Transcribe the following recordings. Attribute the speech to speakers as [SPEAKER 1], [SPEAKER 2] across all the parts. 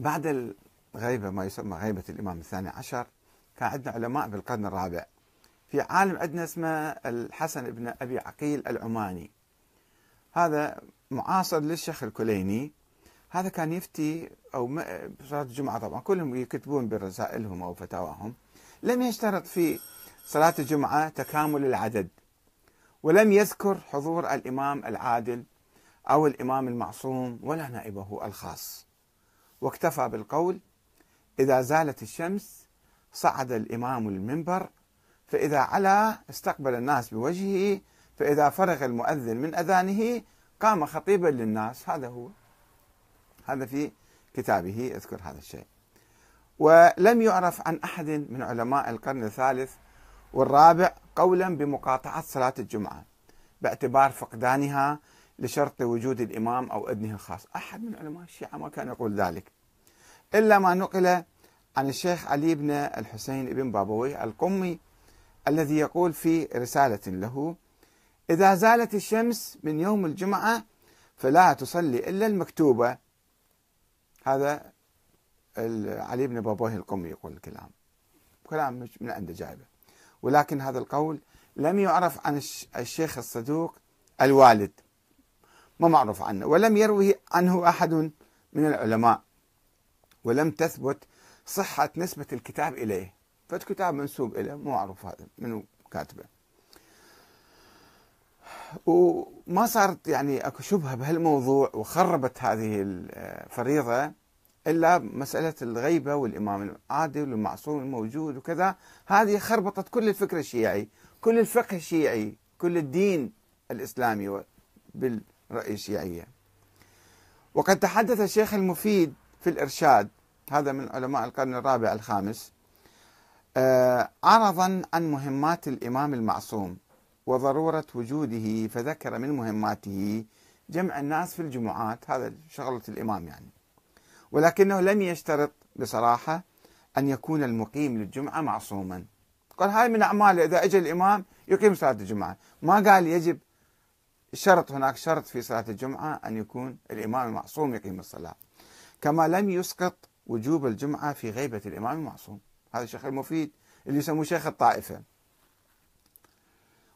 [SPEAKER 1] بعد الغيبة ما يسمى غيبة الإمام الثاني عشر كان عندنا علماء بالقرن الرابع في عالم عندنا اسمه الحسن بن أبي عقيل العماني هذا معاصر للشيخ الكليني هذا كان يفتي أو صلاة الجمعة طبعا كلهم يكتبون برسائلهم أو فتاواهم لم يشترط في صلاة الجمعة تكامل العدد ولم يذكر حضور الإمام العادل أو الإمام المعصوم ولا نائبه الخاص واكتفى بالقول إذا زالت الشمس صعد الإمام المنبر فإذا علا استقبل الناس بوجهه فإذا فرغ المؤذن من أذانه قام خطيبا للناس هذا هو هذا في كتابه اذكر هذا الشيء ولم يعرف عن أحد من علماء القرن الثالث والرابع قولا بمقاطعة صلاة الجمعة باعتبار فقدانها لشرط وجود الإمام أو ابنه الخاص أحد من علماء الشيعة ما كان يقول ذلك إلا ما نقل عن الشيخ علي بن الحسين بن بابوي القمي الذي يقول في رسالة له إذا زالت الشمس من يوم الجمعة فلا تصلي إلا المكتوبة هذا علي بن بابوي القمي يقول الكلام كلام مش من عنده جايبه ولكن هذا القول لم يعرف عن الشيخ الصدوق الوالد ما معروف عنه ولم يروه عنه أحد من العلماء ولم تثبت صحة نسبة الكتاب إليه فالكتاب منسوب إليه مو معروف هذا منو كاتبه وما صارت يعني اكو شبهه بهالموضوع وخربت هذه الفريضه الا مساله الغيبه والامام العادل والمعصوم الموجود وكذا هذه خربطت كل الفكر الشيعي، كل الفقه الشيعي، كل الدين الاسلامي بال الشيعية وقد تحدث الشيخ المفيد في الإرشاد هذا من علماء القرن الرابع الخامس آه، عرضا عن مهمات الإمام المعصوم وضرورة وجوده فذكر من مهماته جمع الناس في الجمعات هذا شغلة الإمام يعني ولكنه لم يشترط بصراحة أن يكون المقيم للجمعة معصوما قال هاي من أعماله إذا أجى الإمام يقيم صلاة الجمعة ما قال يجب شرط هناك شرط في صلاة الجمعة أن يكون الإمام المعصوم يقيم الصلاة كما لم يسقط وجوب الجمعة في غيبة الإمام المعصوم هذا الشيخ المفيد اللي يسموه شيخ الطائفة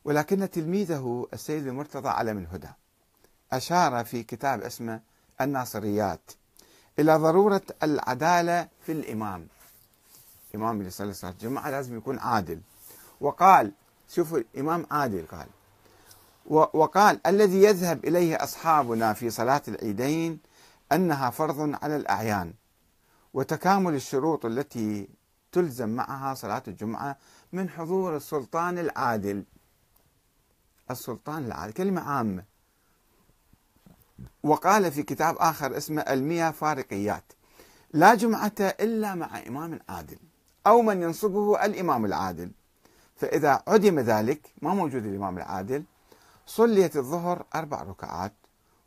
[SPEAKER 1] ولكن تلميذه السيد المرتضى علم الهدى أشار في كتاب اسمه الناصريات إلى ضرورة العدالة في الإمام الإمام اللي يصلي صلاة الجمعة لازم يكون عادل وقال شوفوا الإمام عادل قال وقال الذي يذهب إليه أصحابنا في صلاة العيدين أنها فرض على الأعيان وتكامل الشروط التي تلزم معها صلاة الجمعة من حضور السلطان العادل السلطان العادل كلمة عامة وقال في كتاب آخر اسمه المية فارقيات لا جمعة إلا مع إمام عادل أو من ينصبه الإمام العادل فإذا عدم ذلك ما موجود الإمام العادل صليت الظهر أربع ركعات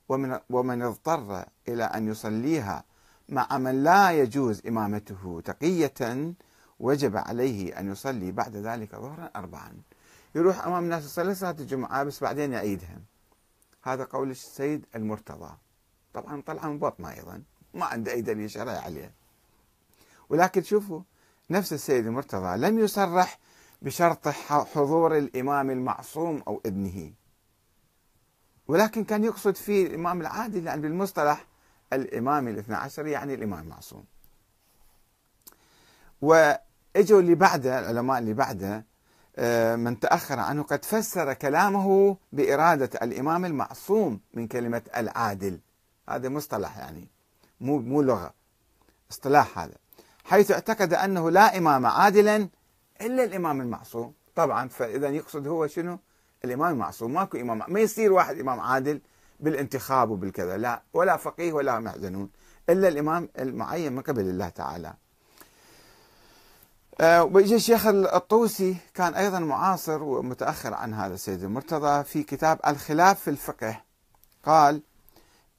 [SPEAKER 1] ومن, ومن اضطر إلى أن يصليها مع من لا يجوز إمامته تقية وجب عليه أن يصلي بعد ذلك ظهرا أربعا يروح أمام الناس يصلي صلاة الجمعة بس بعدين يعيدها هذا قول السيد المرتضى طبعا طلع من بطنه أيضا ما عنده أي دليل شرعي عليه ولكن شوفوا نفس السيد المرتضى لم يصرح بشرط حضور الإمام المعصوم أو ابنه ولكن كان يقصد فيه الإمام العادل يعني بالمصطلح الإمامي الاثنى عشر يعني الإمام المعصوم وإجوا اللي بعده العلماء اللي بعده آه، من تأخر عنه قد فسر كلامه بإرادة الإمام المعصوم من كلمة العادل هذا مصطلح يعني مو مو لغة اصطلاح هذا حيث اعتقد أنه لا إمام عادلا إلا الإمام المعصوم طبعا فإذا يقصد هو شنو الامام معصوم ماكو امام ما يصير واحد امام عادل بالانتخاب وبالكذا لا ولا فقيه ولا محزنون الا الامام المعين من قبل الله تعالى آه، ويجي الشيخ الطوسي كان ايضا معاصر ومتاخر عن هذا السيد المرتضى في كتاب الخلاف في الفقه قال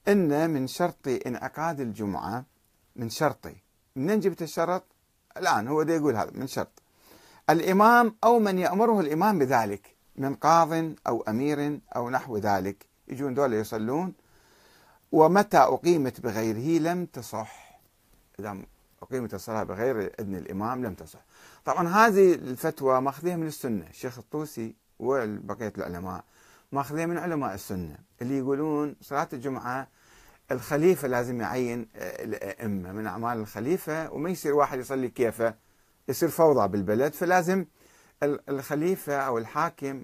[SPEAKER 1] ان من شرط انعقاد الجمعه من شرطي منين جبت الشرط؟ الان هو ده يقول هذا من شرط الامام او من يامره الامام بذلك من قاض أو أمير أو نحو ذلك يجون دول يصلون ومتى أقيمت بغيره لم تصح إذا أقيمت الصلاة بغير إذن الإمام لم تصح طبعا هذه الفتوى ماخذيها من السنة الشيخ الطوسي وبقية العلماء ماخذيها من علماء السنة اللي يقولون صلاة الجمعة الخليفة لازم يعين الأئمة من أعمال الخليفة وما يصير واحد يصلي كيفه يصير فوضى بالبلد فلازم الخليفة أو الحاكم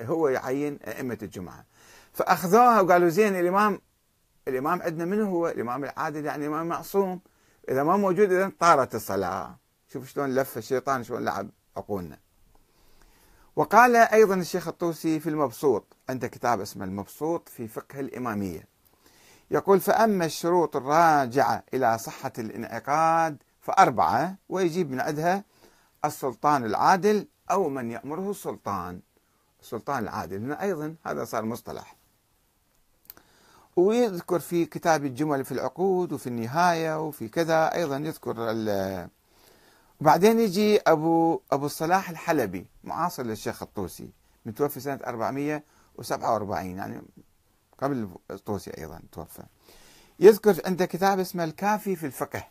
[SPEAKER 1] هو يعين أئمة الجمعة فأخذوها وقالوا زين الإمام الإمام عندنا من هو الإمام العادل يعني الإمام معصوم إذا ما موجود إذا طارت الصلاة شوف شلون لف الشيطان شلون لعب عقولنا وقال أيضا الشيخ الطوسي في المبسوط عند كتاب اسمه المبسوط في فقه الإمامية يقول فأما الشروط الراجعة إلى صحة الانعقاد فأربعة ويجيب من عندها السلطان العادل أو من يأمره السلطان السلطان العادل هنا أيضا هذا صار مصطلح ويذكر في كتاب الجمل في العقود وفي النهاية وفي كذا أيضا يذكر وبعدين يجي أبو أبو الصلاح الحلبي معاصر للشيخ الطوسي متوفي سنة 447 يعني قبل الطوسي أيضا توفى يذكر عنده كتاب اسمه الكافي في الفقه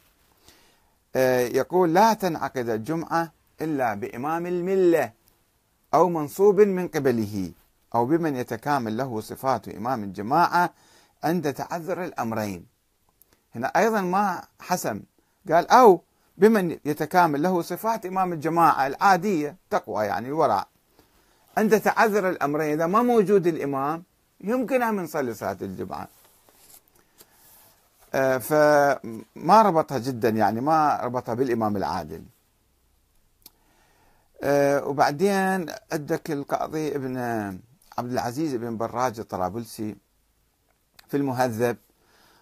[SPEAKER 1] آه، يقول لا تنعقد الجمعة إلا بإمام الملة أو منصوب من قبله أو بمن يتكامل له صفات إمام الجماعة عند تعذر الأمرين هنا أيضا ما حسم قال أو بمن يتكامل له صفات إمام الجماعة العادية تقوى يعني الورع عند تعذر الأمرين إذا ما موجود الإمام يمكنها من صلاة الجمعة آه، فما ربطها جدا يعني ما ربطها بالإمام العادل آه، وبعدين عندك القاضي ابن عبد العزيز بن براج الطرابلسي في المهذب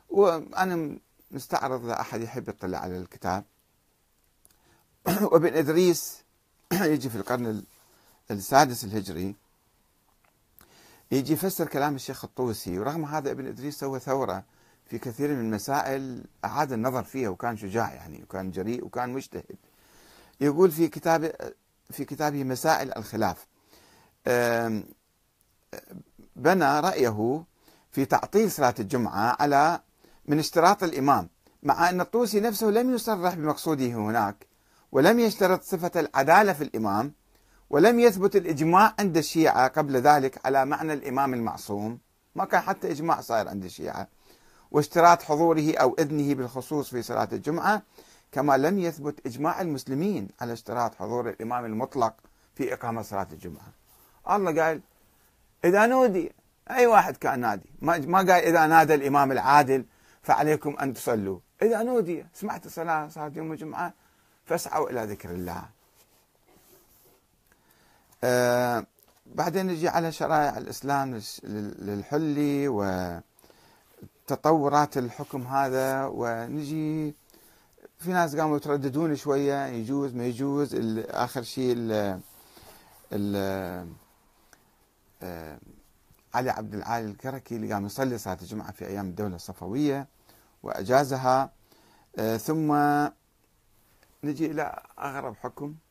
[SPEAKER 1] وأنا مستعرض لأحد يحب يطلع على الكتاب وابن إدريس يجي في القرن السادس الهجري يجي يفسر كلام الشيخ الطوسي ورغم هذا ابن إدريس سوى ثورة في كثير من المسائل أعاد النظر فيها وكان شجاع يعني وكان جريء وكان مجتهد يقول في كتاب في كتابه مسائل الخلاف بنى رأيه في تعطيل صلاة الجمعة على من اشتراط الإمام مع أن الطوسي نفسه لم يصرح بمقصوده هناك ولم يشترط صفة العدالة في الإمام ولم يثبت الإجماع عند الشيعة قبل ذلك على معنى الإمام المعصوم ما كان حتى إجماع صاير عند الشيعة واشتراط حضوره أو إذنه بالخصوص في صلاة الجمعة كما لم يثبت إجماع المسلمين على اشتراط حضور الإمام المطلق في إقامة صلاة الجمعة الله قال إذا نودي أي واحد كان نادي ما قال إذا نادى الإمام العادل فعليكم أن تصلوا إذا نودي سمعت الصلاة صلاة يوم الجمعة فاسعوا إلى ذكر الله آه بعدين نجي على شرائع الإسلام للحلي وتطورات الحكم هذا ونجي في ناس قاموا يترددون شويه يجوز ما يجوز اخر شيء ال ال آه، علي عبد العالي الكركي اللي قام يصلي صلاه الجمعه في ايام الدوله الصفويه واجازها آه، ثم نجي الى اغرب حكم